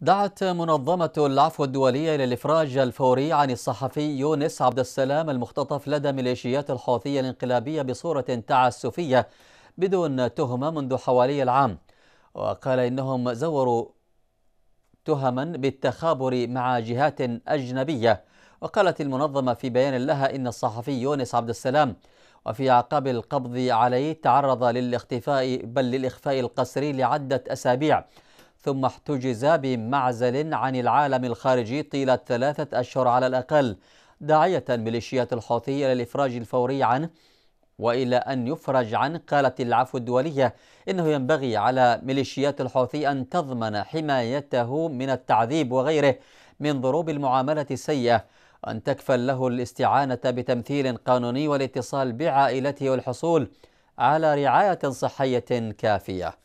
دعت منظمة العفو الدولية للإفراج الفوري عن الصحفي يونس عبد السلام المختطف لدى ميليشيات الحوثية الانقلابية بصورة تعسفية بدون تهمة منذ حوالي العام وقال إنهم زوروا تهما بالتخابر مع جهات أجنبية وقالت المنظمة في بيان لها إن الصحفي يونس عبد السلام وفي أعقاب القبض عليه تعرض للاختفاء بل للإخفاء القسري لعدة أسابيع ثم احتجز بمعزل عن العالم الخارجي طيلة ثلاثة أشهر على الأقل داعية ميليشيات الحوثي إلى الإفراج الفوري عنه وإلى أن يفرج عنه قالت العفو الدولية إنه ينبغي على ميليشيات الحوثي أن تضمن حمايته من التعذيب وغيره من ضروب المعاملة السيئة أن تكفل له الاستعانة بتمثيل قانوني والاتصال بعائلته والحصول على رعاية صحية كافية